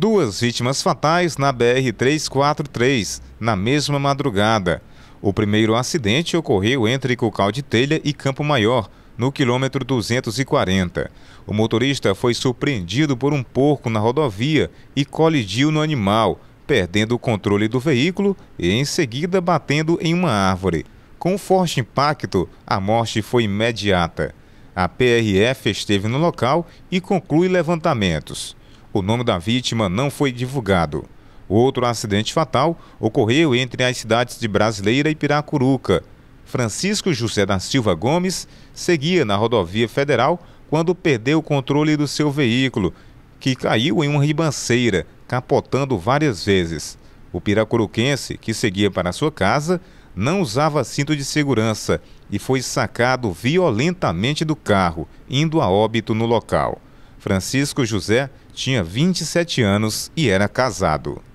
Duas vítimas fatais na BR-343, na mesma madrugada. O primeiro acidente ocorreu entre Cocal de Telha e Campo Maior, no quilômetro 240. O motorista foi surpreendido por um porco na rodovia e colidiu no animal, perdendo o controle do veículo e em seguida batendo em uma árvore. Com forte impacto, a morte foi imediata. A PRF esteve no local e conclui levantamentos. O nome da vítima não foi divulgado. Outro acidente fatal ocorreu entre as cidades de Brasileira e Piracuruca. Francisco José da Silva Gomes seguia na rodovia federal quando perdeu o controle do seu veículo, que caiu em uma ribanceira, capotando várias vezes. O piracuruquense, que seguia para sua casa, não usava cinto de segurança e foi sacado violentamente do carro, indo a óbito no local. Francisco José tinha 27 anos e era casado.